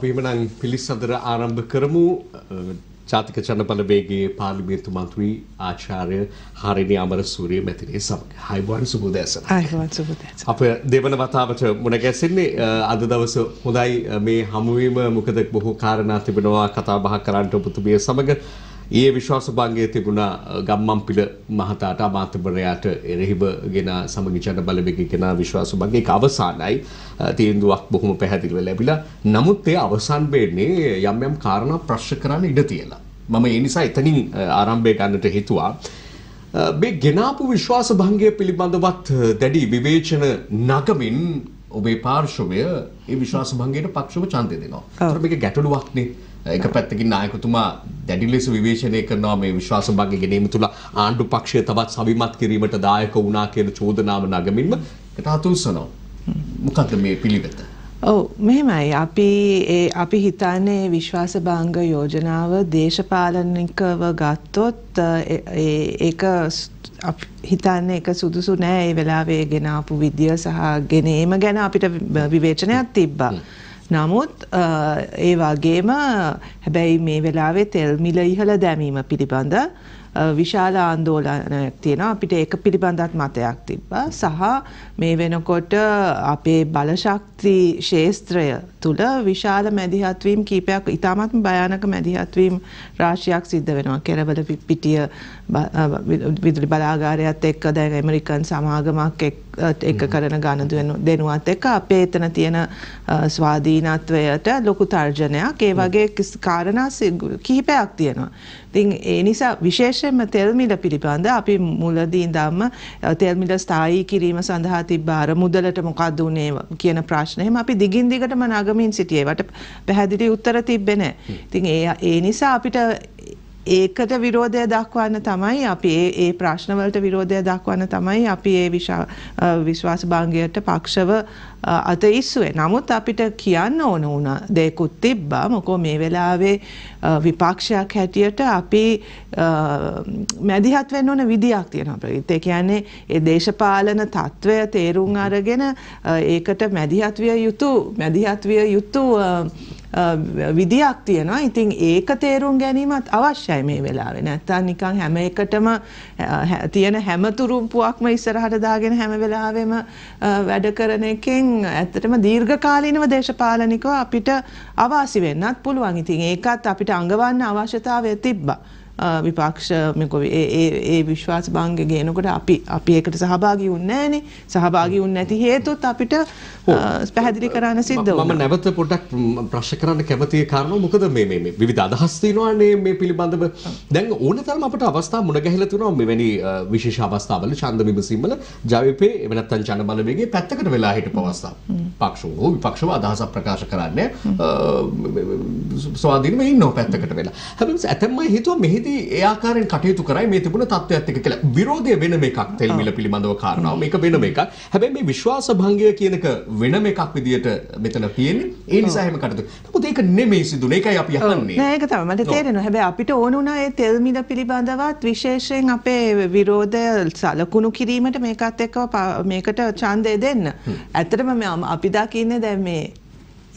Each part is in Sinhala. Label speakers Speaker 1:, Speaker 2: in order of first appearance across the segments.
Speaker 1: අපිම නම් පිළිසඳර ආරම්භ කරමු ජාතික ජනපල වේගයේ පාර්ලිමේන්තු මන්ත්‍රී ආචාර්ය හරිනි අමරසූරිය මැතිණිය සමඟ. හයිබුවන් සුබෝදෑසන. හයිබුවන් සුබෝදෑසන. අප දෙවන වතාවට මුණ ගැසෙන්නේ අද දවස හොඳයි මේ හමුවීම මොකද බොහෝ කාරණා තිබෙනවා කතා බහ කරන්නට ඔබතුමිය සමඟ. ඒ විශ්වාස භංගය තිබුණා ගම්මන්පිල මහතාට අමාත්‍යවරයාට එරෙහිව ගෙන සමගි ජන බලවේග ගෙන විශ්වාස භංගයක අවසానයි තීන්දුවක් බොහොම පැහැදිලිව ලැබිලා නමුත් ඒ අවසන් වෙන්නේ යම් යම් කාරණා ප්‍රශ්න කරන්න ඉඩ තියලා මම ඒ නිසා එතනින් ආරම්භය ගන්නට හිතුවා මේ ගෙනාපු විශ්වාස භංගය පිළිබඳවත් දැඩි විවේචන නගමින් ඔබේ පාර්ශවය ඒ විශ්වාස භංගයට පක්ෂව ඡන්දය දෙනවා. ඒතර මේක ගැටලුවක්නේ. එක පැත්තකින් නායකතුමා දැඩි ලෙස විවේචනය කරනවා මේ විශ්වාස භංගය ගැනීම තුළ ආණ්ඩු පක්ෂය තවත් සවිමත් කිරීමට දායක වුණා කියන චෝදනාව නගමින්ම කතාතුල්සනවා. මොකද්ද මේ පිළිවෙත?
Speaker 2: ඔව් මෙහෙමයි අපි අපි හිතන්නේ විශ්වාස භංග යෝජනාව දේශපාලනිකව ගත්තොත් ඒක හිතන්නේ එක සුදුසු නෑ ඒ වෙලාවේ ගෙන ආපු විදිය සහ ගෙනීම ගැන අපිට විවේචනයක් තිබ්බා. නමුත් ඒ වගේම හැබැයි මේ වෙලාවේ තෙල් මිල ඉහළ දැමීම පිළිබඳ විශාල ආන්දෝලනයක් තියෙනවා අපිට ඒක පිළිබඳත් මතයක් තිබ්බා සහ මේ වෙනකොට අපේ බලශක්ති ශේස්ත්‍රය තුළ විශාල මැදිහත්වීම් කීපයක් ඉතාමත්ම භයානක මැදිහත්වීම් රාශියක් සිද්ධ වෙනවා කෙරවල පිටිය විදුලි බලාගාරයත් එක්ක දැන් ඇමරිකන් සමාගමක් එක කරන ගණදුවෙන දෙනුවත් එක අපේ එතන තියෙන ස්වාධීනත්වයට ලොකු තර්ජනයක් ඒ වගේ කාරණා කිහිපයක් තියෙනවා. ඉතින් ඒ නිසා විශේෂයෙන්ම තෙල්මිල පිළිබඳ අපි මුලදී ඉඳන්ම තෙල්මිල ස්ථායී කිරීම සඳහා තිබ්බ අර මුදලට මොකක්ද උනේ කියන ප්‍රශ්නයම අපි දිගින් දිගටම නගමින් සිටියේ. වට පැහැදිලි උත්තර තිබ්බේ නැහැ. ඉතින් ඒ ඒ නිසා අපිට ඒකට විරෝධය දක්වන්න තමයි අපි ඒ ප්‍රශ්නවලට විරෝධය දක්වන්න තමයි අපි ඒ විශ්වාස භංගයට පක්ෂව අත ඉස්සුවේ. නමුත් අපිට කියන්න ඕන වුණ දෙයකුත් තිබ්බා. මොකෝ මේ වෙලාවේ විපක්ෂයක් හැටියට අපි මැදිහත් වෙන්න ඕන විදියක් තියෙනවා. ප්‍රගීත්. ඒ කියන්නේ ඒ දේශපාලන తত্ত্বය තේරුම් අරගෙන ඒකට මැදිහත් විය යුතු මැදිහත් විය යුතු විදියක් තියෙනවා. ඉතින් ඒක තේරුම් ගැනීමත් අවශ්‍යයි මේ වෙලාවේ. නැත්තම් නිකන් හැම එකටම තියෙන හැම තුරුම්පුවක්ම ඉස්සරහට දාගෙන හැම වෙලාවෙම වැඩ කරන එකෙන් ඉතින් ඇත්තටම දීර්ඝකාලීනව දේශපාලනිකව අපිට අවාසි වෙන්නත් පුළුවන්. ඉතින් ඒකත් අපිට අඟවන්න අවශ්‍යතාවය තිබ්බා. විපක්ෂ ඒ විශ්වාස භංග ගේනකොට අපි අපි ඒකට සහභාගී වුන්නේ නැහනේ. සහභාගී වුන්නේ නැති හේතුත් අපිට පැහැදිලි කරන්න සිද්ධ වුණා. මම
Speaker 1: නැවත පොඩ්ඩක් ප්‍රශ්න කරන්න කැමතියි කාරණා මොකද මේ මේ විවිධ අදහස් තියෙනවානේ මේ පිළිබඳව. දැන් ඕනතරම් අපට අවස්ථා මුණ ගැහිලා තියෙනවා මෙවැනි විශේෂ අවස්ථාවල ඡන්ද විමසීමල ජවිපේ එව නැත්තම් ජන බලවේගයේ පැත්තකට වෙලා හිටපු අවස්ථා. පක්ෂෝ හෝ විපක්ෂව අදහසක් ප්‍රකාශ කරන්නේ ස්වාධීනව ඉන්නව පැත්තකට වෙලා. හැබැයි ඇතැම්ම හිතුවා මෙහිදී ඒදී ඒ ආකාරයෙන් කටයුතු කරයි මේ තිබුණ තත්ත්වයත් එක්ක කියලා. විරෝධය වෙනම එකක් තෙල් මිල පිළිබඳව කාරණාව. මේක වෙනම එකක්. හැබැයි මේ විශ්වාස භංගය කියනක වෙනම එකක් විදියට මෙතන තියෙන්නේ. ඒ නිසා එහෙම කටයුතු. නමුත් ඒක නෙමෙයි සිදුනේ. ඒකයි අපි අහන්නේ. නෑ ඒක
Speaker 2: තමයි මට තේරෙනවා. හැබැයි අපිට ඕන වුණා ඒ තෙල් මිල පිළිබඳවත් විශේෂයෙන් අපේ විරෝධය සලකුණු කිරීමට මේකත් එක්ක මේකට ඡන්දය දෙන්න. ඇත්තටම අපි දකින්නේ දැන් මේ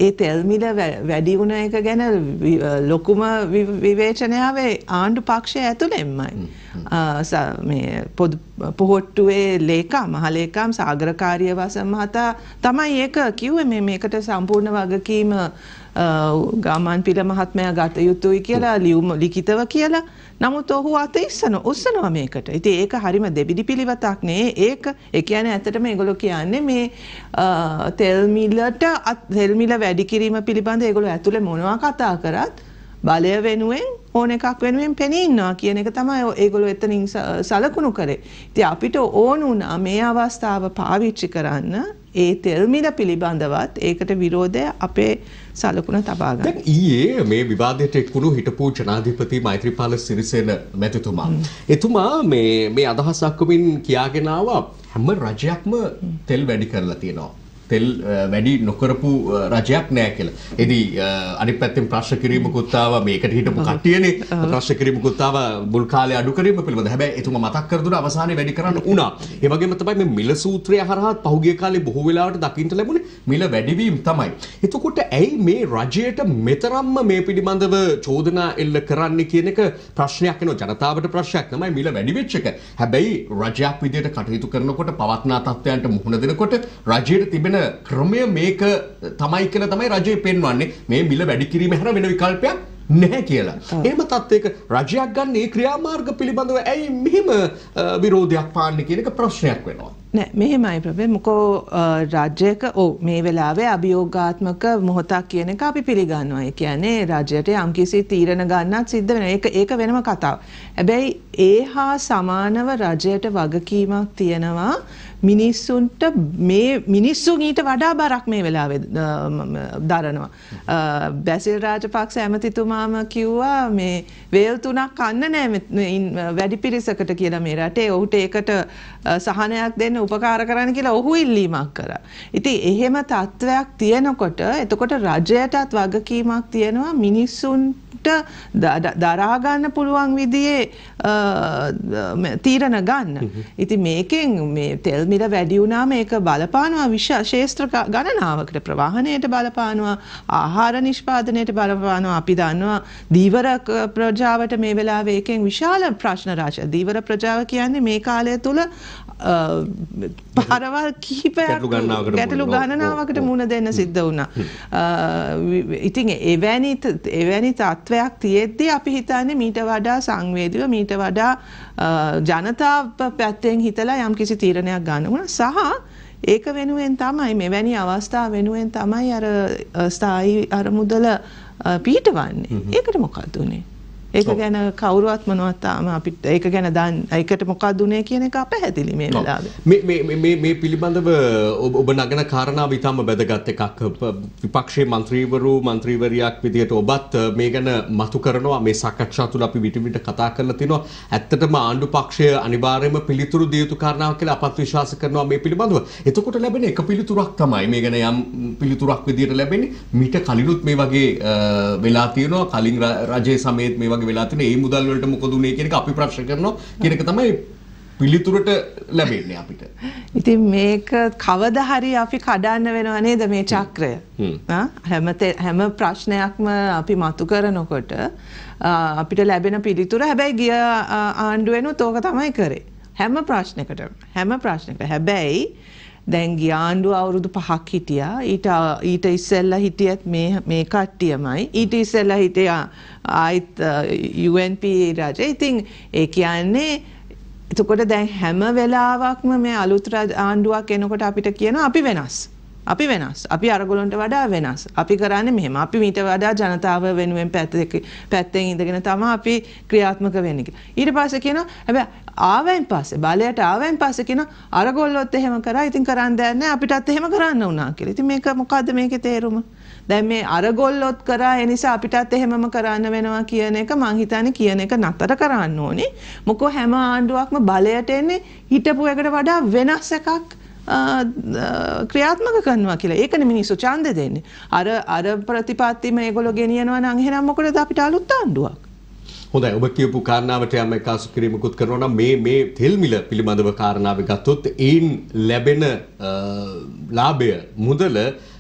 Speaker 2: ඒ තෙල්මිල වැඩි වුණ එක ගැන ලොකුම විවේචනයාවේ ආණ්ඩු පක්ෂය ඇතුළෙම්මයි පොහොට්ටුවේ ලේකා මහලේකම් සාගරකාරිය වස මහතා තමයි ඒක කිව්ව මේකට සම්පූර්ණ වගකීම ගාමන් පිළ මහත්මයා ගත යුතුයි කියලා ලියුම ලිඛිතව කියලා නමුත් ඔහු අත ඉස්සන ඔස්සනවා මේකට. ඉතින් ඒක හරිම දෙබිඩි පිළිවතක් නේ. ඒක ඒ කියන්නේ ඇත්තටම ඒගොල්ලෝ කියන්නේ මේ තෙල් මිලට තෙල් මිල වැඩි කිරීම පිළිබඳ ඒගොල්ලෝ ඇතුලේ මොනවා කතා කරත් බලය වෙනුවෙන් ඕන එකක් වෙනුවෙන් පෙනී ඉන්නවා කියන එක තමයි ඒගොල්ලෝ එතනින් සලකුණු කරේ. ඉතින් අපිට ඕන වුණා මේ අවස්ථාව පාවිච්චි කරන්න ඒ තෙල්මිල පිළිබඳවත් ඒකට විරෝධය අපේ සලකුණ තබාගන්න. දැන්
Speaker 1: ඊයේ මේ විවාදයට එක්ුණු හිටපු ජනාධිපති මෛත්‍රීපාල සිරිසේන මැතිතුමා. එතුමා මේ මේ අදහසක්කමින් කියාගෙන ආවා හැම රජයක්ම තෙල් වැඩි කරලා තියෙනවා. තෙල් වැඩි නොකරපු රජයක් නෑ කියලා. එදී අනි පැත්තෙන් ප්‍රශ්න කිරීම කුත්තාව මේකට හිටපු කටියන ප්‍රශ්න කිරීම කුත්තාව බුල්කාල අඩුකරීම පිළිබඳ හැබැ එතුම මතක් කරදුන අවසානය වැඩි කරන්න වුණා. ඒවගේම තමයි මේ මිල සූත්‍රය හරහත් පහුගිය කාලේ බොහෝ වෙලාවට දකින්න ලැබුණේ මිල වැඩිවීම තමයි. එතකොට ඇයි මේ රජයට මෙතරම්ම මේ පිළිබඳව චෝදනා එල්ල කරන්න කියන එක ප්‍රශ්නයක් එනවා. ජනතාවට ප්‍රශ්නයක් තමයි මිල වැඩි වෙච්ච එක. හැබැයි රජයක් විදියට කටයුතු කරනකොට පවත්නා තත්ත්වයන්ට මුහුණ දෙනකොට රජයට තිබෙන ක්‍රමය මේක තමයි කියලා තමයි රජය පෙන්වන්නේ මේ මිල වැඩි කිරීම හැර වෙන විකල්පයක් නැහැ කියලා. එහෙම තත්ත්වයක රජයක් ගන්න ඒ ක්‍රියාමාර්ග පිළිබඳව ඇයි මෙහෙම විරෝධයක් පාන්නේ කියන එක ප්‍රශ්නයක් වෙනවා.
Speaker 2: නෑ මෙහෙමයි ප්‍රබේ මොකෝ රාජ්‍යයක ඔව් මේ වෙලාවේ අභියෝගාත්මක මොහොතක් කියන එක අපි පිළිගන්නවා. ඒ කියන්නේ රාජ්‍යයට යම්කිසි තීරණ ගන්නත් සිද්ධ වෙනවා. ඒක ඒක වෙනම කතාවක්. හැබැයි ඒ හා සමානව රජයට වගකීමක් තියෙනවා මිනිස්සුන්ට මේ මිනිස්සුන් ඊට වඩා බරක් මේ වෙලාවේ දරනවා. බැසිල් රාජපක්ෂ ඇමතිතුමාම කිව්වා මේ වේල් තුනක් කන්න නෑ වැඩි පිරිසකට කියලා මේ රටේ. ඔහුට ඒකට සහනයක් දෙන්න උපකාර කරන්න කියලා ඔහු ඉල්ලීමක් කරා. ඉතින් එහෙම තත්වයක් තියෙනකොට එතකොට රජයටත් වගකීමක් තියෙනවා මිනිස්සුන්ට දරා ගන්න පුළුවන් විදිහේ තීරණ ගන්න. ඉතින් මේකෙන් මේ තෙල් මිල වැඩි වුණාම ඒක බලපානවා විශේෂ ගණනාවකට ප්‍රවාහනයට බලපානවා ආහාර නිෂ්පාදනයට බලපානවා අපි දන්නවා දීවර ප්‍රජාවට මේ වෙලාවේ එකෙන් විශාල ප්‍රශ්න රාශිය. දීවර ප්‍රජාව කියන්නේ මේ කාලය තුල පහරවල් කිහිපයක් ගැටලු ගණනාවකට මුණ දෙන්න සිද්ධ වුණා. ඉතින් එවැනි එවැනි තත්ත්වයක් තියෙද්දී අපි හිතන්නේ මීට වඩා සංවේදීව මීට වඩා ජනතාව පැත්තෙන් හිතලා යම්කිසි තීරණයක් ගන්න වුණා. සහ ඒක වෙනුවෙන් තමයි මෙවැනි අවස්ථා වෙනුවෙන් තමයි අර ස්ථායි අරමුදල පීටවන්නේ. ඒකට මොකක්ද උනේ? ඒක ගැන කවුරුවත් මොනවත් තාම අපිට ඒක ගැන දන්නේ ඒකට මොකක්ද උනේ කියන එක අපැහැදිලි මේ වෙලාවේ.
Speaker 1: මේ මේ මේ පිළිබඳව ඔබ නගන කාරණාව ඉතාම වැදගත් එකක්. විපක්ෂයේ മന്ത്രിවරු മന്ത്രിවරියක් විදියට ඔබත් මේ ගැන මතු කරනවා මේ සාකච්ඡා තුළ අපි විට විට කතා කරලා තිනවා. ඇත්තටම ආණ්ඩු පක්ෂය අනිවාර්යයෙන්ම පිළිතුරු දිය යුතු කාරණාවක් කියලා අපත් විශ්වාස කරනවා මේ පිළිබඳව. එතකොට ලැබෙන එක පිළිතුරක් තමයි මේ ගැන යම් පිළිතුරක් විදියට ලැබෙන්නේ. මිට කලිනුත් මේ වගේ වෙලා තියෙනවා. කලින් රජයේ සමයේත් මේ වගේ වගේ වෙලා තිනේ මේ මුදල් වලට මොකද උනේ කියන එක අපි ප්‍රශ්න කරනවා කියන එක තමයි පිළිතුරට ලැබෙන්නේ අපිට.
Speaker 2: ඉතින් මේක කවදා හරි අපි කඩන්න වෙනව නේද මේ චක්‍රය? හැම හැම ප්‍රශ්නයක්ම අපි මතු කරනකොට අපිට ලැබෙන පිළිතුර හැබැයි ගිය ආණ්ඩුවෙනුත් ඕක තමයි කරේ. හැම ප්‍රශ්නකටම හැම ප්‍රශ්නක හැබැයි දැන් ගිය ආණ්ඩුව අවුරුදු 5ක් හිටියා. ඊට ඊට ඉස්සෙල්ලා හිටියත් මේ මේ කට්ටියමයි. ඊට ඉස්සෙල්ලා හිටියා ආයිත් UNP රජය. ඉතින් ඒ කියන්නේ එතකොට දැන් හැම වෙලාවක්ම මේ අලුත් ආණ්ඩුවක් එනකොට අපිට කියනවා අපි වෙනස්. අපි වෙනස්. අපි අරගොල්ලන්ට වඩා වෙනස්. අපි කරන්නේ මෙහෙම. අපි මීට වඩා ජනතාව වෙනුවෙන් පැත්තක පැත්තෙන් ඉඳගෙන තමයි අපි ක්‍රියාත්මක වෙන්නේ කියලා. ඊට පස්සේ කියනවා හැබැයි ආවෙන් පස්සේ බලයට ආවෙන් පස්සේ කියනවා අරගොල්ලොත් එහෙම කරා. ඉතින් කරන්න දෙයක් නැහැ. අපිටත් එහෙම කරන්න වුණා කියලා. ඉතින් මේක මොකද්ද මේකේ තේරුම? දැන් මේ අරගොල්ලොත් කරා ඒ නිසා අපිටත් එහෙමම කරන්න වෙනවා කියන එක මං හිතන්නේ කියන එක නතර කරන්න ඕනේ. මොකෝ හැම ආණ්ඩුවක්ම බලයට එන්නේ හිටපු එකට වඩා වෙනස් එකක්. ක්‍රියාත්මක කරනවා කියලා ඒකන මිනිස්සු චන්ද දෙන්නේ අර අර ප්‍රතිපත්තිම ඒගොල ගෙනියනවා නංහෙනම් මොකද අපිට අලුත් ආණ්ඩුවක්
Speaker 1: හොඳයි ඔබ කියපු කාරණාවට යම් එකසු කිරීමකුත් කරනවා නම් මේ මේ තෙල් මිල පිළිබඳව කාරණාව ගත්තොත් ඒන් ලැබෙන ලාභය මුදල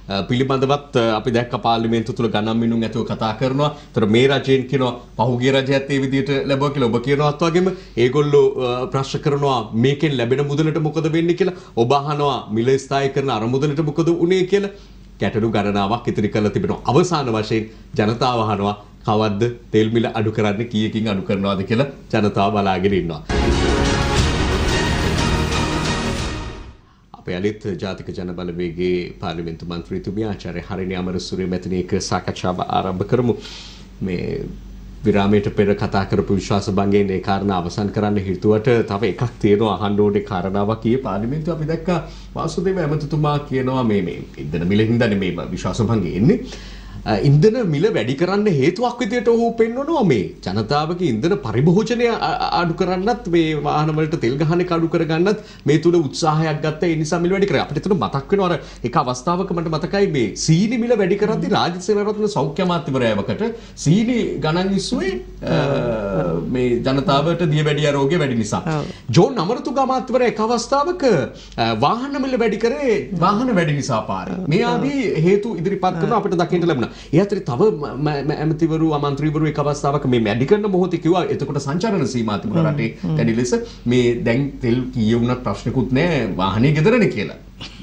Speaker 1: Uh, පිළිබඳවත් uh, අපි දැක්ක පාර්ලිමේන්තු තුල ගණන් මිනුම් ඇතුව කතා කරනවා. ඒතර මේ රජයෙන් කියනවා පහුගිය රජයත් ඒ විදිහට ලැබුවා කියලා ඔබ කියනවත් වගේම ඒගොල්ලෝ uh, ප්‍රශ්න කරනවා මේකෙන් ලැබෙන මුදලට මොකද වෙන්නේ කියලා. ඔබ අහනවා මිල ස්ථායී කරන අර මුදලට මොකද උනේ කියලා. ගැටලු ගණනාවක් ඉතිරි කරලා තිබෙනවා. අවසාන වශයෙන් ජනතාව අහනවා කවද්ද තෙල් මිල අඩු කරන්න කීයකින් අඩු කරනවාද කියලා ජනතාව බලාගෙන ඉන්නවා. අපේ අනිත් ජාතික ජනබලවේගේ පාර්ලිමේන්තු මන්ත්‍රීතුමිය ආචාර්ය හරිනි අමරසූරිය මෙතන එක සාකච්ඡාව ආරම්භ කරමු. මේ විරාමයට පෙර කතා කරපු විශ්වාස භංගයෙන් ඒ කාරණා අවසන් කරන්න හිතුවට තව එකක් තියෙනවා අහන්න ඕනේ කාරණාවක් කී පාර්ලිමේන්තුව අපි දැක්කා වාසුදේව ඇමතිතුමා කියනවා මේ මේ ඉදන මිලින්දනේ මේ විශ්වාස භංගය එන්නේ ඉන්දන මිල වැඩි කරන්න හේතුවක් විදියට ඔහු පෙන්වනවා මේ ජනතාවගේ ඉන්දන පරිභෝජනය අඩු කරන්නත් මේ වාහන වලට තෙල් ගහන එක අඩු කරගන්නත් මේ තුල උත්සාහයක් ගත්තා ඒ නිසා මිල වැඩි කරා. අපිට එතන මතක් වෙනවා අර එක අවස්ථාවක මට මතකයි මේ සීනි මිල වැඩි කරද්දී රාජිත් සේනාරත්න සෞඛ්‍ය අමාත්‍යවරයාවකට සීනි ගණන් ඉස්සුවේ මේ ජනතාවට දියවැඩිය රෝගය වැඩි නිසා. ජෝන් අමරතුංග අමාත්‍යවරයා එක අවස්ථාවක වාහන මිල වැඩි කරේ වාහන වැඩි නිසා පාරේ. මේ ආදී හේතු ඉදිරිපත් කරන අපිට දකින්න ලැබුණා. ඒ අතර තව ඇමතිවරු අමන්ත්‍රීවරු එක අවස්ථාවක මේ වැඩි කරන මොහොතේ කිව්වා එතකොට සංචාරණ සීමා තිබුණ රටේ දැඩි ලෙස මේ දැන් තෙල් කීයේ වුණත් ප්‍රශ්නකුත් නැහැ වාහනේ ගෙදරනේ කියලා.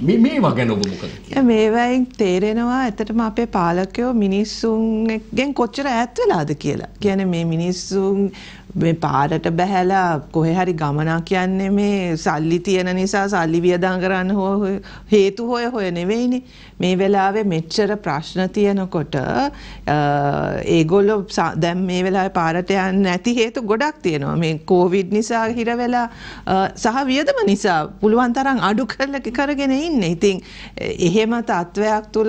Speaker 1: මේ මේවා ගැන ඔබ මොකද කියන්නේ?
Speaker 2: මේවායින් තේරෙනවා ඇත්තටම අපේ පාලකයෝ මිනිස්සුන්ගෙන් කොච්චර ඈත් වෙලාද කියලා. කියන්නේ මේ මිනිස්සුන් මේ පාරට බැහැලා කොහේ හරි ගමනක් කියන්නේ මේ සල්ලි තියෙන නිසා සල්ලි වියදම් කරන්න හේතු හොය හොය නෙවෙයිනේ. මේ වෙලාවේ මෙච්චර ප්‍රශ්න තියෙනකොට ඒගොල්ලෝ දැන් මේ වෙලාවේ පාරට යන්න නැති හේතු ගොඩක් තියෙනවා. මේ කොවිඩ් නිසා හිර වෙලා සහ වියදම නිසා පුළුවන් තරම් අඩු කරලා කරගෙන ඉන්නේ. ඉතින් එහෙම තත්වයක් තුල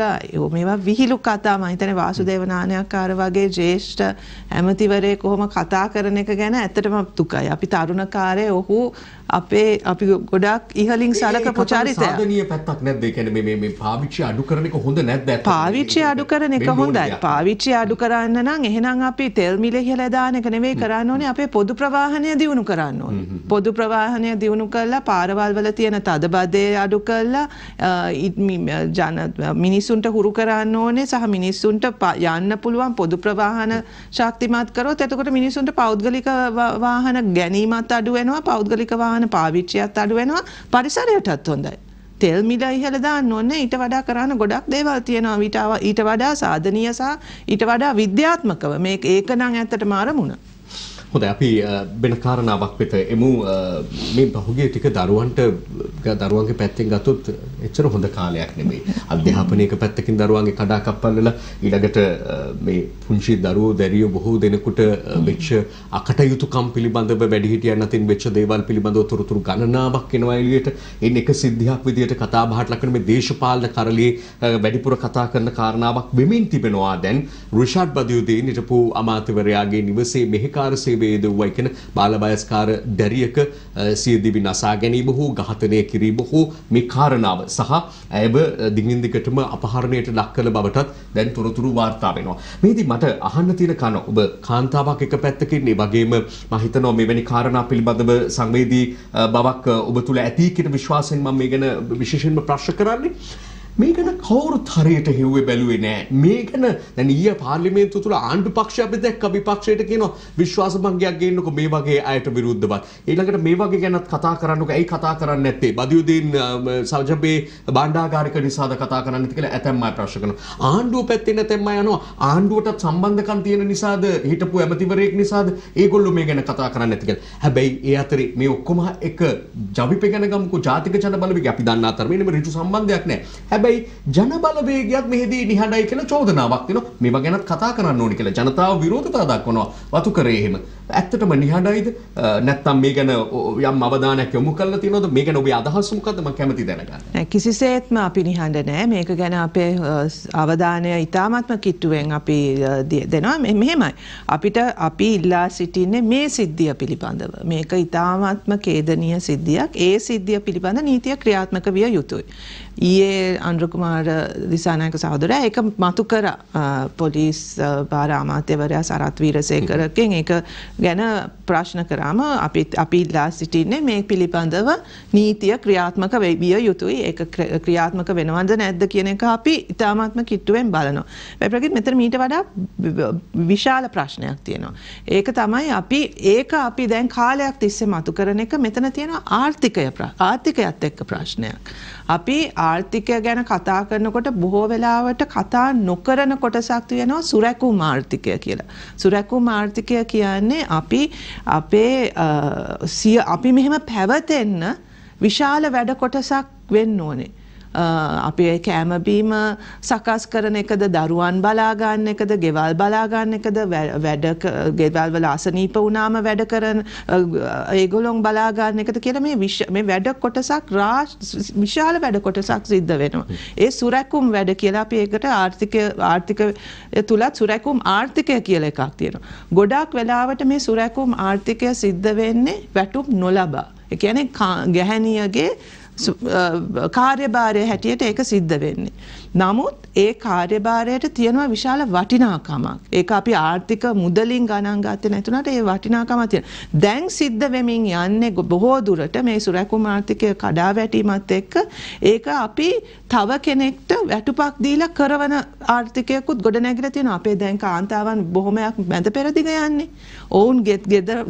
Speaker 2: මේවා විහිළු කතා මම හිතන්නේ වාසුදේව නානයක්කාර වගේ ජ්‍යෙෂ්ඨ ඇමතිවරයෙක් කොහොම කතා කරන එක ගැන ඇතටම දුකයි. අපි තරුණ කාලේ ඔහු අපේ අපි ගොඩක් ඉහලින් සලකපු චරිතය සාධනීය
Speaker 1: පැත්තක් නැද්ද? ඒ කියන්නේ මේ මේ පාවිච්චි අඩු කරන එක
Speaker 2: හොඳ නැද්ද? පාවිච්චි අඩු කරන එක හොඳයි. පාවිච්චි අඩු කරන්න නම් එහෙනම් අපි තෙල් මිල ඉහළ දාන එක නෙවෙයි කරන්න ඕනේ. අපේ පොදු ප්‍රවාහනය දියුණු කරන්න ඕනේ. පොදු ප්‍රවාහනය දියුණු කරලා පාරවල් වල තියෙන තදබදය අඩු කරලා ජන මිනිසුන්ට හුරු කරන්න ඕනේ සහ මිනිස්සුන්ට යන්න පුළුවන් පොදු ප්‍රවාහන ශක්තිමත් කරොත් එතකොට මිනිසුන්ට පෞද්ගලික වාහන ගැනීමත් අඩු වෙනවා. පෞද්ගලික වාහන වාහන පාවිච්චියත් අඩු වෙනවා පරිසරයටත් හොඳයි. තෙල් මිල ඉහළ දාන්න ඕනේ ඊට වඩා කරන්න ගොඩක් දේවල් තියෙනවා ඊට වඩා සාධනීය සහ ඊට වඩා විද්‍යාත්මකව මේක ඒක නම් ඇත්තටම අරමුණ.
Speaker 1: හොඳ අපි වෙන කාරණාවක් වෙත එමු මේ පහුගිය ටික දරුවන්ට දරුවන්ගේ පැත්තෙන් ගත්තොත් එච්චර හොඳ කාලයක් නෙමෙයි. අධ්‍යාපනයක පැත්තකින් දරුවන්ගේ කඩාකප්පල් වල ඊළඟට මේ පුංචි දරුවෝ දැරියෝ බොහෝ දෙනෙකුට වෙච්ච අකටයුතුකම් පිළිබඳව වැඩිහිටියන් අතින් වෙච්ච දේවල් පිළිබඳව තොරතුරු ගණනාවක් එනවා එළියට. එන් එක සිද්ධියක් විදියට කතා බහට ලක්වන මේ දේශපාලන කරළියේ වැඩිපුර කතා කරන කාරණාවක් වෙමින් තිබෙනවා දැන් රිෂාඩ් බදියුදීන් හිටපු අමාත්‍යවරයාගේ නිවසේ මෙහෙකාර සේවය වේදව්වා කියන බාලබයස්කාර දැරියක සියදිවි නසා ගැනීම හෝ ඝාතනය කිරීම හෝ මේ කාරණාව සහ ඇයව දිගින් දිගටම අපහරණයට ලක් කළ බවටත් දැන් තොරතුරු වාර්තා වෙනවා. මේදී මට අහන්න තියෙන කන ඔබ කාන්තාවක් එක පැත්තක ඉන්නේ වගේම මම හිතනවා මෙවැනි කාරණා පිළිබඳව සංවේදී බවක් ඔබ තුල ඇති කියන විශ්වාසයෙන් මම මේ ගැන විශේෂයෙන්ම ප්‍රශ්න කරන්නේ. මේ ගැන කවුරුත් හරියට හෙව්වේ බැලුවේ නෑ. මේ ගැන දැන් ඊයේ පාර්ලිමේන්තුව තුල ආණ්ඩු පක්ෂය අපි දැක්ක විපක්ෂයට කියනවා විශ්වාස භංගයක් ගේන්නකෝ මේ වගේ අයට විරුද්ධවත්. ඊළඟට මේ වගේ ගැනත් කතා කරන්නකෝ. ඇයි කතා කරන්නේ නැත්තේ? බදියුදීන් සජබේ බණ්ඩාගාරික නිසාද කතා කරන්නේ නැති කියලා ඇතැම් අය ප්‍රශ්න කරනවා. ආණ්ඩුව පැත්තේ නැතැම් අය යනවා ආණ්ඩුවටත් සම්බන්ධකම් තියෙන නිසාද හිටපු ඇමතිවරයෙක් නිසාද ඒගොල්ලෝ මේ ගැන කතා කරන්නේ නැති කියලා. හැබැයි ඒ අතරේ මේ ඔක්කොම එක ජවිපේ ගැන ගමුකෝ ජාතික ජන බලවේගය අපි දන්නා තරමේ නෙමෙයි ඍතු සම්බන්ධයක් නැහැ. හැබැයි ජනබලවේගයක් මෙහිදී නිහඬයි කියලා චෝදනාවක් තියෙනවා. මේවා ගැනත් කතා කරන්න ඕනි කියලා ජනතාව විරෝධතා දක්වනවා. වතු කරේ එහෙම. ඇත්තටම නිහඬයිද? නැත්නම් මේ ගැන යම් අවධානයක් යොමු කරලා තියෙනවද? මේ ගැන ඔබේ අදහස මොකද්ද? මම කැමති දැනගන්න.
Speaker 2: නෑ කිසිසේත්ම අපි නිහඬ නෑ. මේක ගැන අපේ අවධානය ඉතාමත්ම කිට්ටුවෙන් අපි දෙනවා. මෙහෙමයි. අපිට අපි ඉල්ලා සිටින්නේ මේ සිද්ධිය පිළිබඳව. මේක ඉතාමත්ම ඛේදනීය සිද්ධියක්. ඒ සිද්ධිය පිළිබඳ නීතිය ක්‍රියාත්මක විය යුතුයි. ඊයේ අන්ඩ්‍රකුමාර දිසානායක සහෝදරයා ඒක මතු කර පොලිස් භාර අමාත්‍යවරයා සරත් වීරසේකරකින් ඒක ගැන ප්‍රශ්න කරාම අපිත් අපි ඉල්ලා සිටින්නේ මේ පිළිබඳව නීතිය ක්‍රියාත්මක වෙවිය යුතුයි ඒක ක්‍රියාත්මක වෙනවද නැද්ද කියන එක අපි ඉතාමත්ම කිට්ටුවෙන් බලනවා. වැපරගත් මෙතන මීට වඩා විශාල ප්‍රශ්නයක් තියෙනවා. ඒක තමයි අපි ඒක අපි දැන් කාලයක් තිස්සේ මතු කරන එක මෙතන තියෙන ආර්ථිකය ආර්ථිකයත් එක්ක ප්‍රශ්නයක්. අපි ආර්ථිකය ගැන කතා කරනකොට බොහෝ වෙලාවට කතා නොකරන කොටසක් තියෙනවා සුරැකුම් ආර්ථිකය කියලා. සුරැකුම් ආර්ථිකය කියන්නේ අපි අපේ අපි මෙහෙම පැවතෙන්න විශාල වැඩ කොටසක් වෙන්න ඕනේ. අපේ කෑමබීම සකස් කරන එකද දරුවන් බලාගන්න එකද ගෙවල් බලාගන්න එකද වැඩ ගෙවල්වල අසනීප වුණාම වැඩ කරන ඒගොලොන් බලාගන්න එකද කියල මේ වැඩ කොටසක් රා විශාල වැඩ කොටසක් සිද්ධ වෙනවා. ඒ සුරැකුම් වැඩ කියලා අප ඒකට ආර්ථික ආර්ථික තුළත් සුරැකුම් ආර්ථිකය කියල එකක් තියෙන. ගොඩක් වෙලාවට මේ සුරැකුම් ආර්ථිකය සිද්ධ වෙන්නේ වැටුම් නොලබා. එකන ගැහැනියගේ කාර්යභාරය හැටියට ඒක සිද්ධ වෙන්නේ. නමුත් ඒ කාර්යභාරයට තියෙනවා විශාල වටිනාකමක්. ඒක අපි ආර්ථික මුදලින් ගණන් ගත්තේ නැතුණට ඒ වටිනාකමක් තියෙනවා. දැන් සිද්ධ වෙමින් යන්නේ බොහෝ දුරට මේ සුරැකුම ආර්ථිකය කඩා වැටීමත් එක්ක ඒක අපි තව කෙනෙක්ට වැටුපක් දීලා කරවන ආර්ථිකයකුත් ගොඩනැගිලා තියෙනවා. අපේ දැන් කාන්තාවන් බොහොමයක් මැද පෙරදිග යන්නේ. ඔවුන්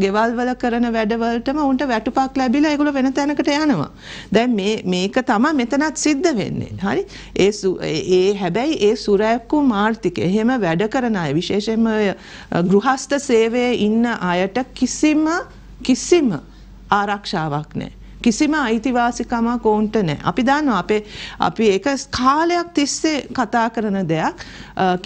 Speaker 2: ගෙවල් වල කරන වැඩවලටම උන්ට වැටුපක් ලැබිලා ඒගොල්ලෝ වෙන තැනකට යනවා. දැන් මේ මේක තමයි මෙතනත් සිද්ධ වෙන්නේ. හරි? ඒ ඒ හැබැයි ඒ සුරැක්කු මාර්ථික එහෙම වැඩ කරන අය විශේෂයෙන්ම ගෘහස්ත සේවයේ ඉන්න අයට කිසිම කිසිම ආරක්ෂාවක් නැහැ. කිසිම අයිතිවාසිකමක් ඔවුන්ට නෑ. අපි දන්නවා අපේ අපි ඒක කාලයක් තිස්සේ කතා කරන දෙයක්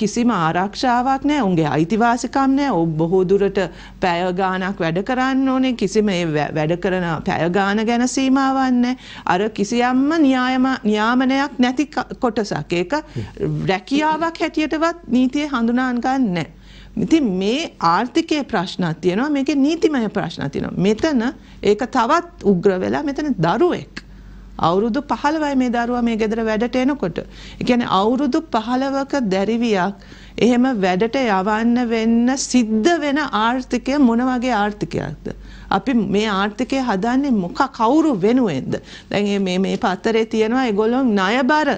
Speaker 2: කිසිම ආරක්ෂාවක් නෑ. උන්ගේ අයිතිවාසිකම් නෑ. ඔව් බොහෝ දුරට පැය ගාණක් වැඩ කරන්න ඕනේ. කිසිම ඒ වැඩ කරන පැය ගාණ ගැන සීමාවක් නෑ. අර කිසියම්ම න්‍යායම නියාමනයක් නැති කොටසක්. ඒක රැකියාවක් හැටියටවත් නීතියේ හඳුනා ගන්න නෑ. ඉතින් මේ ආර්ථිකයේ ප්‍රශ්න තියෙනවා මේකේ නීතිමය ප්‍රශ්න තියෙනවා. මෙතන ඒක තවත් උග්‍ර වෙලා මෙතන දරුවෙක් අවුරුදු 15යි මේ දරුවා මේ ගෙදර වැඩට එනකොට. ඒ කියන්නේ අවුරුදු 15ක දැරිවියක් එහෙම වැඩට යවන්න වෙන්න සිද්ධ වෙන ආර්ථිකය මොන වගේ ආර්ථිකයක්ද? අපි මේ ආර්ථිකය හදන්නේ මොක කවුරු වෙනුවෙන්ද දැන් මේ මේ පත්තරේ තියෙනවා ඒගොල්ලෝ ණය බර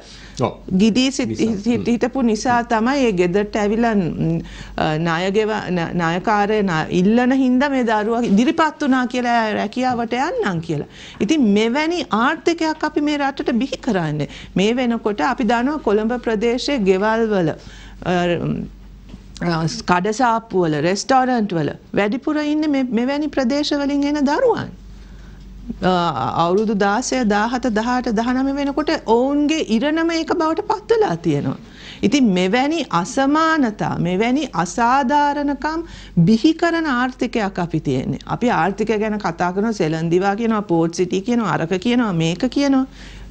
Speaker 2: ගිඩී හිටපු නිසා තමයි ඒ ගෙදරට ඇවිලා ණයගෙව ණයකාරය ඉල්ලන හින්දා මේ දරුවා ඉදිරිපත් වුණා කියලා රැකියාවට යන්නම් කියලා. ඉතින් මෙවැනි ආර්ථිකයක් අපි මේ රටට බිහි කරන්නේ. මේ වෙනකොට අපි දනවා කොළඹ ප්‍රදේශයේ ගෙවල් වල කඩසාප්පුවල රෙස්ටෝරන්ට් වල වැඩිපුර ඉන්න මෙවැනි ප්‍රදේශවලින් එන දරුවන්. අවුරුදු දාසය දාහත දහට දහනම වෙනකොට ඔවුන්ගේ ඉරණම එක බවට පත්වලා තියෙනවා. ඉතින් මෙවැනි අසමානතා මෙවැනි අසාධාරණකම් බිහි කරන ආර්ථිකයක් අපි තියෙන්නේ. අපි ආර්ථික ගැන කතා කරන සෙලන්දිවා කියනවා පෝට් සිටි කියනවා අරක කියනවා මේක කියනවා.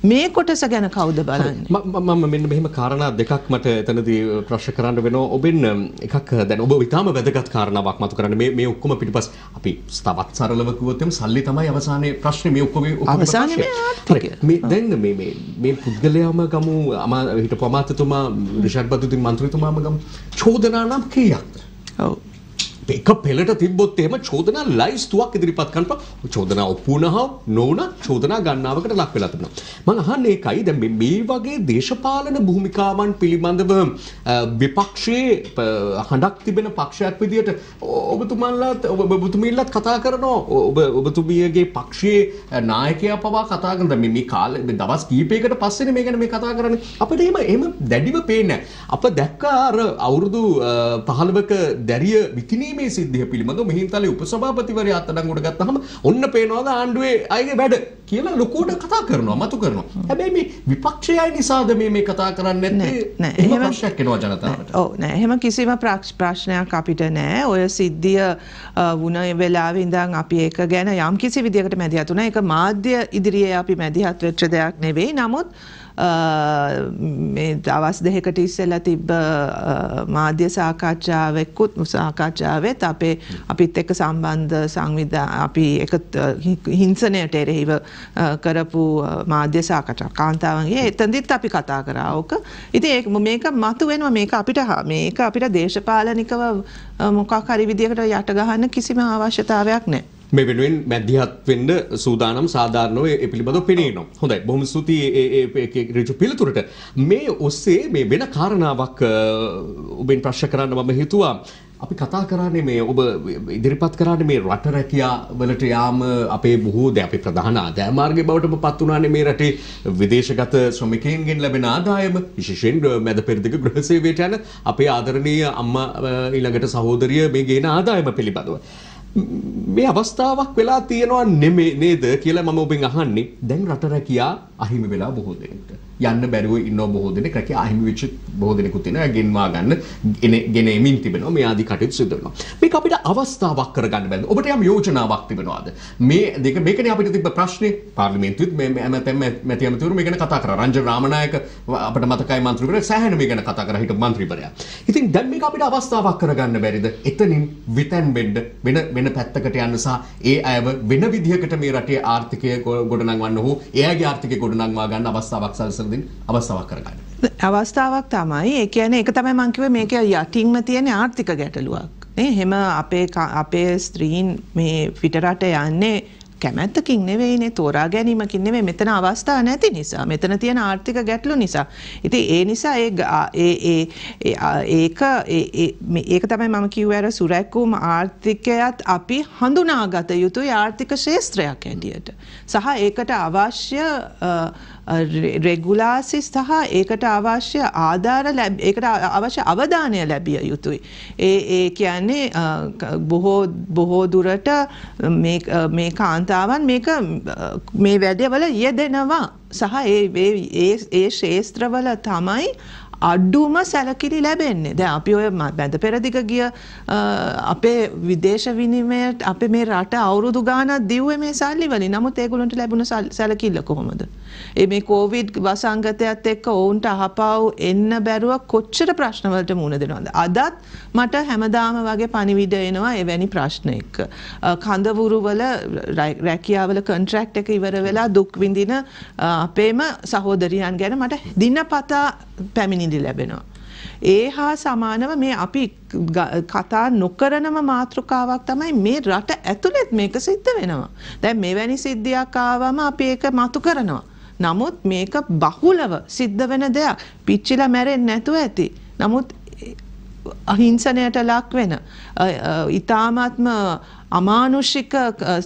Speaker 2: මේ කොටස ගැන කවුද බලන්නේ
Speaker 1: මම මෙන්න මෙහෙම කාරණා දෙකක් මට එතනදී ප්‍රශ්න කරන්න වෙනවා ඔබෙන් එකක් දැන් ඔබ ඉතාම වැදගත් කාරණාවක් මතු කරන්නේ මේ මේ ඔක්කොම පිටිපස්ස අපි තවත් සරලව කිව්වොත් එම් සල්ලි තමයි අවසානයේ ප්‍රශ්නේ මේ ඔක්කොම අවසානයේ මේ දැන් මේ මේ මේ පුද්ගලයාම ගමු හිටපු අමාත්‍යතුමා රිෂඩ් බදුදීන් මන්ත්‍රීතුමාම ගමු චෝදනා නම් කීයක් ඔව් එක පෙළට තිබොත් එහෙම චෝදනා ලයිස්තුවක් ඉදිරිපත් කරනවා චෝදනා ඔප්පුනහා නොවුන චෝදනා ගණනාවකට ලක් වෙලා තිබෙනවා මම අහන්නේ ඒකයි දැන් මේ වගේ දේශපාලන භූමිකාවන් පිළිබඳව විපක්ෂයේ හඬක් තිබෙන පක්ෂයක් විදියට ඔබතුමන්ලාත් ඔබතුමීන්ලාත් කතා කරනවා ඔබ ඔබතුමියගේ පක්ෂයේ නායකයා පවා කතා කරන මේ මේ කාලේ දවස් කීපයකට පස්සේනේ මේ ගැන මේ කතා කරන්නේ අපිට එහෙම එහෙම දැඩිව පේන්නේ අප දැක්කා අර අවුරුදු 15ක දැරිය විකිණීම මේ සිද්ධිය පිළිබඳව මිහින්තලේ උපසභාපතිවරයා අත්අඩංගුවට ගත්තාම ඔන්න පේනවාද ආණ්ඩුවේ අයගේ වැඩ කියලා ලොකුවට කතා කරනවා මතු කරනවා.
Speaker 2: හැබැයි මේ විපක්ෂයයි නිසාද මේ මේ කතා කරන්නේ නැත්තේ?
Speaker 1: එහෙම ප්‍රශ්නයක් එනවා ජනතාවට.
Speaker 2: ඔව් නෑ එහෙම කිසිම ප්‍රශ්නයක් අපිට නෑ. ඔය සිද්ධිය වුණ වෙලාවේ ඉඳන් අපි ඒක ගැන යම් කිසි විදියකට මැදිහත් වුණා. ඒක මාධ්‍ය ඉදිරියේ අපි මැදිහත් වෙච්ච දෙයක් නෙවෙයි. නමුත් අවස් දෙහකට ඉස්සෙල්ලා තිබ්බ මාධ්‍ය සාකච්ඡාවකුත් සාකච්ඡාවත් අපේ අපිත් එක්ක සම්බන්ධ සංවිධා අපි එක හිංසනයට එරෙහිව කරපු මාධ්‍ය සාකච්ඡා කාන්තාවන්ගේ එතන්දිත් අපි කතා කරා ඕක. ඉතින් ඒක මේක මතුවෙනවා මේක අපිට මේක අපිට දේශපාලනිකව මොකක් හරි විදිහකට යට ගහන්න කිසිම අවශ්‍යතාවයක් නැහැ.
Speaker 1: මේ වෙනුවෙන් මැදිහත් වෙන්න සූදානම් සාධාරණව ඒ පිළිබඳව පෙනේනවා. හොඳයි. බොහොම ස්තුතියි ඒ ඍජු පිළිතුරට. මේ ඔස්සේ මේ වෙන කාරණාවක් ඔබෙන් ප්‍රශ්න කරන්න මම හිතුවා. අපි කතා කරන්නේ මේ ඔබ ඉදිරිපත් කරන්නේ මේ රට රැකියා වලට යාම අපේ බොහෝ දේ අපේ ප්‍රධාන ආදාය මාර්ගය බවටම පත් වුණානේ මේ රටේ විදේශගත ශ්‍රමිකයින්ගෙන් ලැබෙන ආදායම විශේෂයෙන් මැද පෙරදිග ගෘහ සේවයට යන අපේ ආදරණීය අම්මා ඊළඟට සහෝදරිය මේ ගේන ආදායම පිළිබඳව. මේ අවස්ථාවක් වෙලා තියෙනවා නෙමේ නේද කියලා මම ඔබෙන් අහන්නේ. දැන් රට රැකියා අහිමි වෙලා බොහෝ දෙනෙක්ට. යන්න බැරුව ඉන්න බොහෝ දෙනෙක් රැකියා අහිමි වෙච්ච බොහෝ දෙනෙකුත් ඉනවා ගෙන්වා ගන්න ගෙන එමින් තිබෙනවා මේ ආදී කටයුතු සිදු වෙනවා මේක අපිට අවස්ථාවක් කරගන්න බැරිද ඔබට යම් යෝජනාවක් තිබෙනවද මේ දෙක මේකනේ අපිට තිබ්බ ප්‍රශ්නේ පාර්ලිමේන්තුවෙත් මේ ඇමතැම් මැති ඇමතිවරු මේ ගැන කතා කරා රංජන රාමනායක අපිට මතකයි මන්ත්‍රීවරයා සෑහෙන මේ ගැන කතා කරා හිටපු මන්ත්‍රීවරයා ඉතින් දැන් මේක අපිට අවස්ථාවක් කරගන්න බැරිද එතනින් විතැන් වෙන්න වෙන වෙන පැත්තකට යන්න සහ ඒ අයව වෙන විදිහකට මේ රටේ ආර්ථිකය ගොඩනංවන්න හෝ එයාගේ ආර්ථිකය ගොඩනංවා ගන්න අවස්ථාවක් සැලසෙන සුන්දින් අවස්ථාවක් කරගන්න.
Speaker 2: අවස්ථාවක් තමයි ඒ කියන්නේ ඒක තමයි මං කිව්වේ මේක යටින්ම තියෙන ආර්ථික ගැටලුවක්. නේ එහෙම අපේ අපේ ස්ත්‍රීන් මේ පිටරට යන්නේ කැමැත්තකින් නෙවෙයිනේ තෝරා ගැනීමකින් නෙවෙයි මෙතන අවස්ථා නැති නිසා මෙතන තියෙන ආර්ථික ගැටලු නිසා. ඉතින් ඒ නිසා ඒ ඒ ඒක ඒක තමයි මම කිව්වේ අර සුරැක්කූම ආර්ථිකයත් අපි හඳුනාගත යුතුයි ආර්ථික ශේත්‍රයක් ඇටියට. සහ ඒකට අවශ්‍ය රෙගුලාසි සහ ඒකට අවශ්‍ය ආධාර ඒකට අවශ්‍ය අවධානය ලැබිය යුතුයි. ඒ ඒ කියන්නේ බොහෝ බොහෝ දුරට මේ කාන්තාවන් මේක මේ වැඩවල යෙදෙනවා. සහ ඒ ඒ ශේස්ත්‍රවල තමයි අඩුම සැලකිලි ලැබෙන්නේ දැ අපි ඔය බැඳ පෙරදික ගිය අපේ විදේශ විනිමයට අප මේ රට අවුරුදු ගාන දිව මේ සල්ලි වලි නමුත් ඒගුලන්ට ලැබුණ සැලකිල්ල කොහොමද. එ මේ කෝවිඩ් වසංගතයත් එක්ක ඔවුන්ට අහපව් එන්න බැරුව කොච්චර ප්‍රශ්නවලට මුණ දෙනවාද. අදත් මට හැමදාම වගේ පනිවිඩ එනවා එවැනි ප්‍රශ්න එක්ක. කඳවුරුවල රැකියාවල කන්ට්‍රක්් එක ඉවර වෙලා දුක් විඳින අපේම සහෝදරියන් ගැන මට දින්න පතා පැමිණිලි ලැබෙනවා. ඒ හා සමානව මේ අපි කතා නොකරනම මාතෘකාවක් තමයි මේ රට ඇතුළෙත් මේක සිද්ධ වෙනවා. දැන් මෙවැනි සිද්ධියක් ආවම අපි ඒක මතු කරනවා. නමුත් මේක බහුලව සිද්ධ වෙන දෙයක්. පිච්චිලා මැරෙන්නේ නැතුව ඇති. නමුත් අහිංසනයට ලක් වෙන ඊ타මාත්ම අමානුෂික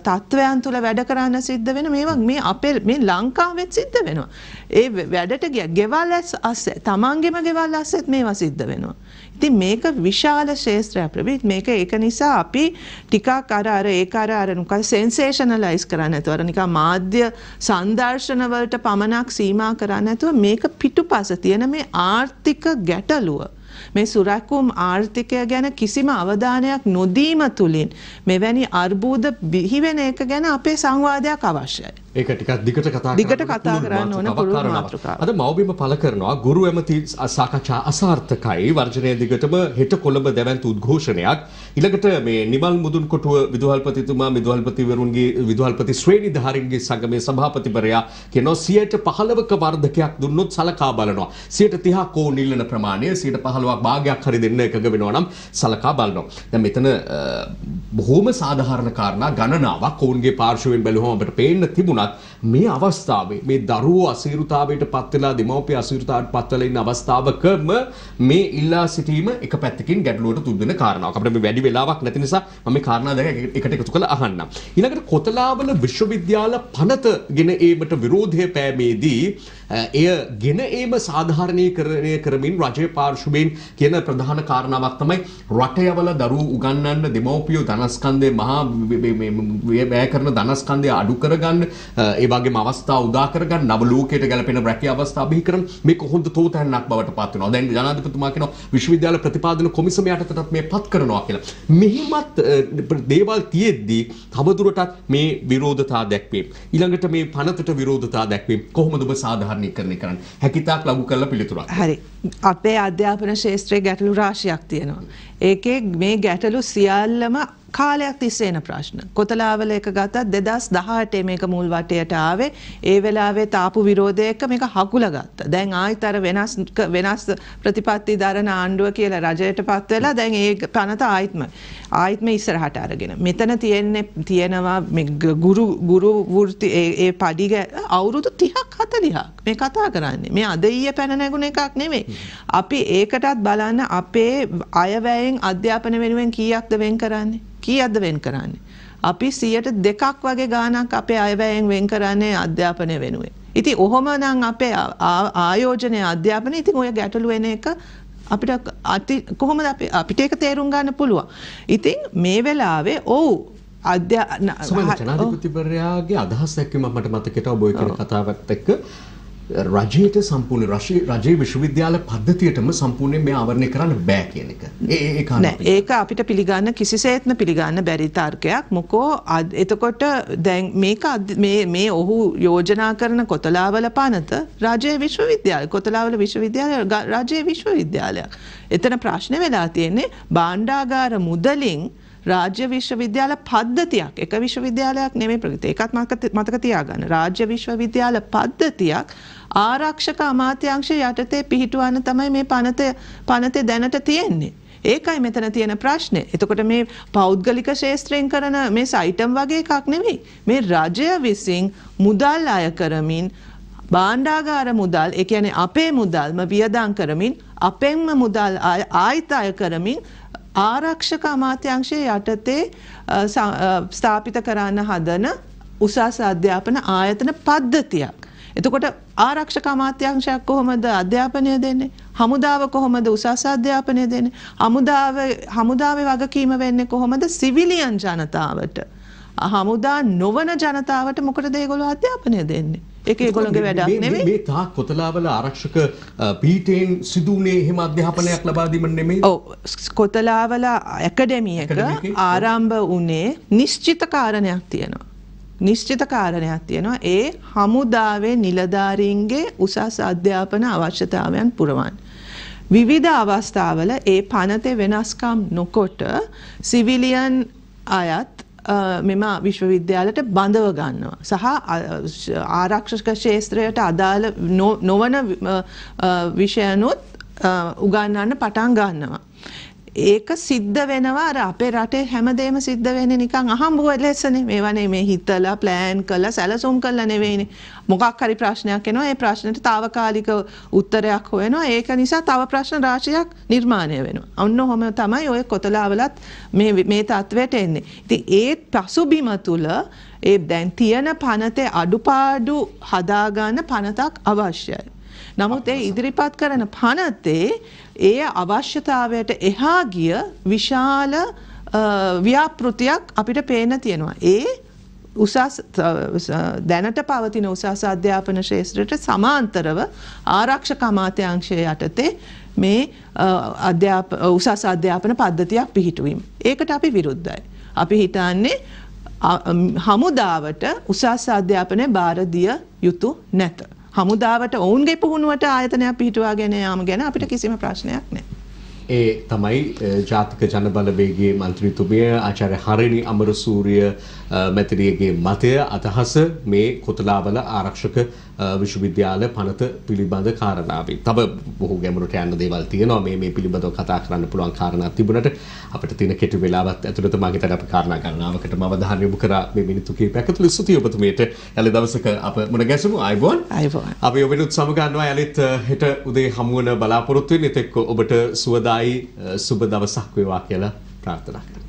Speaker 2: තත්ත්වයන් තුළ වැඩ කරන්න සිද්ධ වෙන මේවා මේ අපේ මේ ලංකාවෙත් සිද්ධ වෙනවා. ඒ වැඩට ගිය ගෙවල් ඇස් තමන්ගෙම ගෙවල් අස්සෙත් මේවා සිද්ධ වෙනවා. ඉතින් මේක විශාල ශේත්‍රය ප්‍රබීත් මේක ඒක නිසා අපි ටිකක් අර අර ඒක අර අර නිකන් සෙන්සේෂනලයිස් කරන්නේ නැතුව අර නිකන් මාධ්‍ය සංදර්ශන වලට පමණක් සීමා කරන්නේ නැතුව මේක පිටුපස තියෙන මේ ආර්ථික ගැටලුව මේ සුරැකුම් ආර්ථිකය ගැන කිසිම අවධානයක් නොදීම තුළින් මෙවැනි අර්බූද බිහිවෙන එක ගැන අපේ සංවාදයක් අවශ්‍යයි.
Speaker 1: ඒක ටිකක් දිගට කතා දිගට කතා කරන්න ඕන පුළුවන් මාතෘකාව. අද මව්බිම පළ කරනවා ගුරු ඇමති සාකච්ඡා අසාර්ථකයි වර්ජනය දිගටම හෙට කොළඹ දැවැන්ත උද්ඝෝෂණයක්. ඊළඟට මේ නිමල් මුදුන් කොටුව විදුහල්පතිතුමා විදුහල්පතිවරුන්ගේ විදුහල්පති ශ්‍රේණිධාරීන්ගේ සංගමේ සභාපතිවරයා කියනවා 15ක වර්ධකයක් දුන්නොත් සලකා බලනවා. 30ක් කෝ නිල්ලන ප්‍රමාණය 15ක් භාගයක් හරි දෙන්න එකග වෙනවා නම් සලකා බලනවා. දැන් මෙතන බොහොම සාධාරණ කාරණා ගණනාවක් ඔවුන්ගේ පාර්ශවයෙන් බැලුවම අපිට පේන්න තිබුණා වුණත් මේ අවස්ථාවේ මේ දරුවෝ අසීරුතාවයට පත් වෙලා දෙමව්පිය අසීරුතාවයට පත් වෙලා ඉන්න අවස්ථාවකම මේ ඉල්ලා සිටීම එක පැත්තකින් ගැටලුවට තුඩන කාරණාවක්. අපිට මේ වැඩි වෙලාවක් නැති නිසා මම මේ කාරණා දෙක එකට එකතු කරලා අහන්නම්. ඊළඟට කොතලාවල විශ්වවිද්‍යාල පනතගෙන ඒමට විරෝධය පෑමේදී එය ගෙන ඒම සාධාරණය කරණය කරමින් රජය පාර්ශුවෙන් කියන ප්‍රධාන කාරණාවක් තමයි රටයවල දරු උගන්නන්න දෙමවපියෝ ධනස්කන්දය මහා බෑ කරන ධනස්කන්දය අඩු කරගන්න ඒවගේ අවස්ථා උදාකරගන්න නවලෝකයට ගැලපෙන රැකි අවස්ථා බිහි කරන මේ කොහොඳ තෝතැන්නක් බවට පත්වනවා දැන් ජනාධිපතුමා කියන විශ්වවිද්‍යාල ප්‍රතිපාදන කොමිසම යටතටත් මේ පත් කරනවා කියලා මෙහිමත් දේවල් තියෙද්දී තවදුරටත් මේ විරෝධතා දැක්වේ ඊළඟට මේ පනතට විරෝධතා දැක්වේ කොහොමද ඔබ සාධාරණ සාධාරණීකරණය කරන්න. හැකිතාක් ලඝු කරලා පිළිතුරක්.
Speaker 2: හරි. අපේ අධ්‍යාපන ශාස්ත්‍රයේ ගැටලු රාශියක් තියෙනවා. ඒකේ මේ ගැටලු සියල්ලම කාලයක් තිස්සේ එන ප්‍රශ්න. කොතලාවල එක ගත්තත් 2018 මේක මුල් වටයට ආවේ. ඒ වෙලාවේ තාපු විරෝධය එක්ක මේක හකුලා ගත්තා. දැන් ආයෙත් අර වෙනස් වෙනස් ප්‍රතිපත්ති දරන ආණ්ඩුව කියලා රජයටපත් වෙලා දැන් ඒ පනත ආයිත්ම ආයිත්ම ඉස්සරහට අරගෙන. මෙතන තියෙන්නේ තියෙනවා ගුරු ගුරු වෘත්ති ඒ පඩිග අවුරුදු 30ක් 40ක් මේ කතා කරන්නේ. මේ අද ඊයේ පැන නැගුණ එකක් නෙමෙයි. අපි ඒකටත් බලන්න අපේ අයවැය වෙනුවෙන් අධ්‍යාපන වෙනුවෙන් කීයක්ද වෙන් කරන්නේ? කීයක්ද වෙන් කරන්නේ? අපි 102ක් වගේ ගාණක් අපේ අයවැයෙන් වෙන් කරන්නේ අධ්‍යාපනය වෙනුවෙන්. ඉතින් ඔහොමනම් අපේ ආයෝජනය අධ්‍යාපනය ඉතින් ඔය ගැටලු වෙන එක අපිට අති කොහොමද අපිට ඒක තේරුම් ගන්න පුළුවන්. ඉතින් මේ වෙලාවේ ඔව් අධ්‍යා ජනාධිපතිවරයාගේ
Speaker 1: අදහස් එක්ක මට මතකයට ඔබ ඔය කියන කතාවත් එක්ක රජයට සම්පූර්ණ රජයේ විශ්වවිද්‍යාල පද්ධතියටම සම්පූර්ණයෙන් මේ ආවරණය කරන්න බෑ කියන එක.
Speaker 2: ඒක අපිට පිළිගන්න කිසිසේත්ම පිළිගන්න බැරි තර්කයක්. මොකෝ එතකොට දැන් මේක මේ ඔහු යෝජනා කරන කොතලාවල පනත රජයේ විශ්වවිද්‍යාල කොතලාවල විශ්වවිද්‍යාල රජයේ විශ්වවිද්‍යාලයක්. එතන ප්‍රශ්න වෙලා තියෙන්නේ බාණ්ඩාගාර මුදලින් රාජ්‍ය විශ්වවිද්‍යාල පද්ධතියක් එක විශ්වවිද්‍යාලයක් නෙමේ ප්‍රගත එකත් මතක තියාගන්න රාජ්‍ය විශ්වවිද්‍යාල පද්ධතියක් ආරක්ෂක අමාත්‍යංශය යටතේ පිහිටුවන්න තමයි මේ පනත පනතේ දැනට තියෙන්නේ. ඒකයි මෙතන තියෙන ප්‍රශ්නය. එතකොට මේ පෞද්ගලික ශේත්‍රයෙන් කරන මේ සයිටම් වගේ එකක් නෙවෙයි. මේ රජය විසින් මුදල් අය කරමින් බාණ්ඩාගාර මුදල් එකයන අපේ මුදල්ම වියදං කරමින් අපෙන්ම මුදල් ආයිතාය කරමින් ආරක්ෂක අමාත්‍යංශය යටතේ ස්ථාපිත කරන්න හදන උසස් අධ්‍යාපන ආයතන පද්ධතියක්. එතකොට ආරක්ෂක අමාත්‍යංශයක් කොහොමද අධ්‍යාපනය දෙන්නේ? හමුදාව කොහොමද උසස් අධ්‍යාපනය දෙන්නේ? හමුදාව හමුදාවේ වගකීම වෙන්නේ කොහොමද සිවිලියන් ජනතාවට? හමුදා නොවන ජනතාවට මොකටද ඒගොල්ලෝ අධ්‍යාපනය දෙන්නේ? ඒක ඒගොල්ලන්ගේ වැඩක් නෙමෙයි. මේ
Speaker 1: තා කොතලාවල ආරක්ෂක පීඨයෙන් සිදුුනේ එහෙම අධ්‍යාපනයක් ලබා දීම නෙමෙයි. ඔව්
Speaker 2: කොතලාවල ඇකඩමිය එක ආරම්භ වුණේ නිශ්චිත කාරණයක් තියෙනවා. නිශ්චිත කාරණයක් තියෙනවා ඒ හමුදාවේ නිලධාරීන්ගේ උසස් අධ්‍යාපන අවශ්‍යතාවයන් පුරවන්න. විවිධ අවස්ථාවල ඒ පනතේ වෙනස්කම් නොකොට සිවිලියන් අයත් මෙම විශ්වවිද්‍යාලට බඳව ගන්නවා. සහ ආරක්ෂක ශේත්‍රයට අදාළ නොවන විෂයනුත් උගන්නන්න පටන් ගන්නවා. ඒක සිද්ධ වෙනවා අර අපේ රටේ හැමදේම සිද්ධ වෙන්නේ නිකන් අහඹුව ලෙසනේ. මේවා නෙමේ හිතලා ප්ලෑන් කරලා සැලසුම් කරලා නෙවෙයිනේ. මොකක් හරි ප්‍රශ්නයක් එනවා. ඒ ප්‍රශ්නෙට తాවකාලික උත්තරයක් හොයනවා. ඒක නිසා තව ප්‍රශ්න රාශියක් නිර්මාණය වෙනවා. අන්න ඔහොම තමයි ඔය කොතලාවලත් මේ මේ තත්වයට එන්නේ. ඉතින් ඒ පසුබිම තුල ඒ දැන් තියෙන පනතේ අඩුපාඩු හදාගන්න පනතක් අවශ්‍යයි. නමුත් ඒ ඉදිරිපත් කරන පනතේ ඒ අවශ්‍යතාවයට එහා ගිය විශාල ව්‍යාපෘතියක් අපිට පේන තියෙනවා. ඒ උසස් දැනට පවතින උසස් අධ්‍යාපන ශේෂත්‍රයට සමාන්තරව ආරක්ෂක අමාත්‍යාංශය යටතේ මේ උසස් අධ්‍යාපන පද්ධතියක් පිහිටුවීම. ඒකට අපි විරුද්ධයි. අපි හිතන්නේ හමුදාවට උසස් අධ්‍යාපනය භාරදිය යුතු නැත. හමුදාවට ඔවුන්ගේ පුහුණුවට ආයතනයක් පිහිටුවාගෙන යාම ගැන අපිට කිසිම ප්‍රශ්නයක් නැහැ.
Speaker 1: ඒ තමයි ජාතික ජනබලවේගේ මන්ත්‍රීතුමිය ආචාර්ය හරිනි අමරසූරිය මැතිරියගේ මතය අදහස මේ කොතලාවල ආරක්ෂක විශ්වවිද්‍යාල පනත පිළිබඳ කාරණාවේ තව බොහෝ ගැමරට යන්න දේවල් තියෙනවා මේ මේ පිළිබඳව කතා කරන්න පුළුවන් කාරණා තිබුණට අපිට තියෙන කෙටි වේලාවත් ඇතුළත මම හිතන්නේ අපි කාරණා ගණනාවකට මම අවධානය යොමු කරා මේ මිනිත්තු කිහිපයක් ඇතුළත ස්තුතියි ඔබතුමියට යලි දවසක අප මුණ ගැසුණු අයබෝන් අයබෝන් අපි ඔබෙනුත් සමගන්නවා යලිත් හෙට උදේ හමු වෙන බලාපොරොත්තු වෙන ඉතින් ඔබට සුවදායි සුබ දවසක් වේවා කියලා ප්‍රාර්ථනා කරනවා